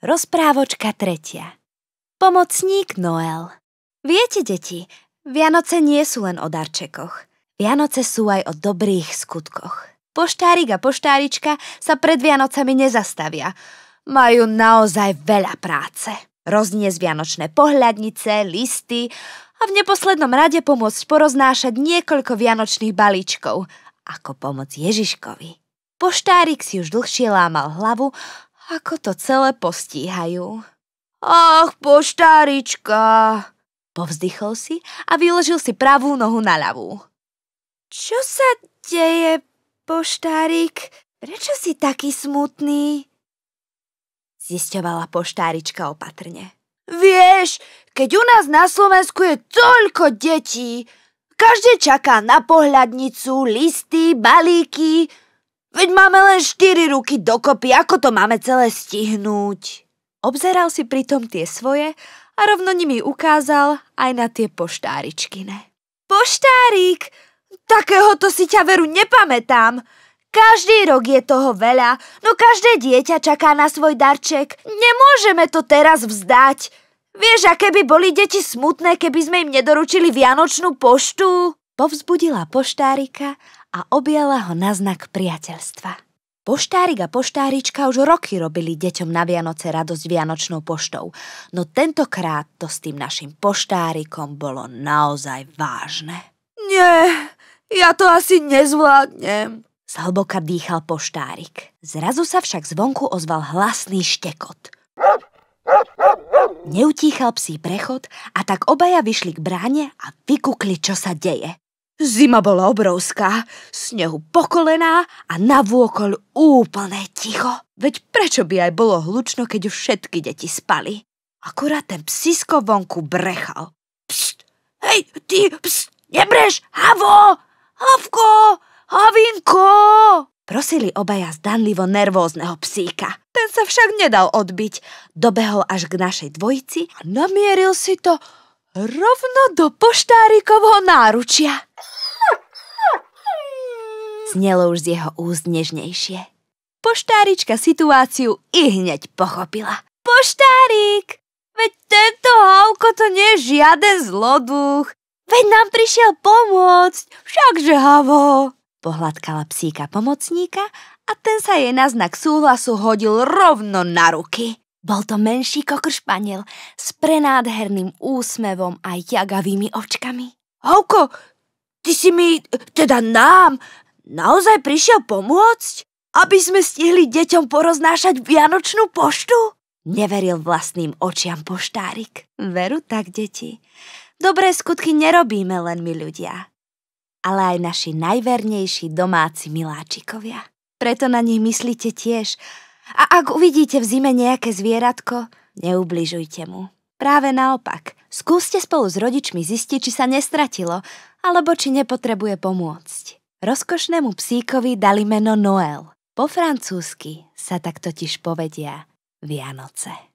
Rozprávočka tretia. Pomocník Noel. Viete, deti, Vianoce nie sú len o darčekoch. Vianoce sú aj o dobrých skutkoch. Poštárik a poštárička sa pred Vianocami nezastavia. Majú naozaj veľa práce. Rozniesť vianočné pohľadnice, listy a v neposlednom rade pomôcť poroznášať niekoľko vianočných balíčkov, ako pomoc Ježiškovi. Poštárik si už dlhšie lámal hlavu ako to celé postíhajú. Ach, poštárička, povzdychol si a vyložil si pravú nohu na ľavú. Čo sa deje, poštárik? Prečo si taký smutný? Zisťovala poštárička opatrne. Vieš, keď u nás na Slovensku je toľko detí, každé čaká na pohľadnicu, listy, balíky, Veď máme len štyri ruky dokopy, ako to máme celé stihnúť? Obzeral si pritom tie svoje a rovno nimi ukázal aj na tie poštáričkine. Poštárik! Takéhoto si ťa veru nepamätám. Každý rok je toho veľa, no každé dieťa čaká na svoj darček. Nemôžeme to teraz vzdať. Vieš, aké by boli deti smutné, keby sme im nedoručili vianočnú poštu? povzbudila poštárika a objala ho na znak priateľstva. Poštárik a poštárička už roky robili deťom na Vianoce radosť Vianočnou poštou, no tentokrát to s tým našim poštárikom bolo naozaj vážne. Nie, ja to asi nezvládnem, zhlboka dýchal poštárik. Zrazu sa však zvonku ozval hlasný štekot. Neutíchal psí prechod a tak obaja vyšli k bráne a vykukli, čo sa deje. Zima bola obrovská, snehu pokolená a navôkol úplné ticho. Veď prečo by aj bolo hlučno, keď už všetky deti spali? Akurát ten psisko vonku brechal. Pst, hej, ty, pst, nebreš, havo, havko, havinko. Prosili obaja zdanlivo nervózneho psíka. Ten sa však nedal odbiť. Dobehol až k našej dvojici a namieril si to rovno do poštárikovho náručia. Znelo už z jeho úst nežnejšie. Poštárička situáciu i hneď pochopila. Poštárik! Veď tento hauko to nie je žiaden zloduch. Veď nám prišiel pomôcť, všakže Havo. Pohľadkala psíka pomocníka a ten sa jej na znak súhlasu hodil rovno na ruky. Bol to menší kokršpaniel s prenádherným úsmevom a jagavými očkami. Havko, ty si mi, teda nám, Naozaj prišiel pomôcť? Aby sme stihli deťom poroznášať vianočnú poštu? Neveril vlastným očiam poštárik. Veru tak, deti. Dobré skutky nerobíme len my ľudia, ale aj naši najvernejší domáci miláčikovia. Preto na nich myslíte tiež. A ak uvidíte v zime nejaké zvieratko, neubližujte mu. Práve naopak, skúste spolu s rodičmi zistiť, či sa nestratilo, alebo či nepotrebuje pomôcť. Rozkošnému psíkovi dali meno Noel. Po francúzsky sa tak totiž povedia Vianoce.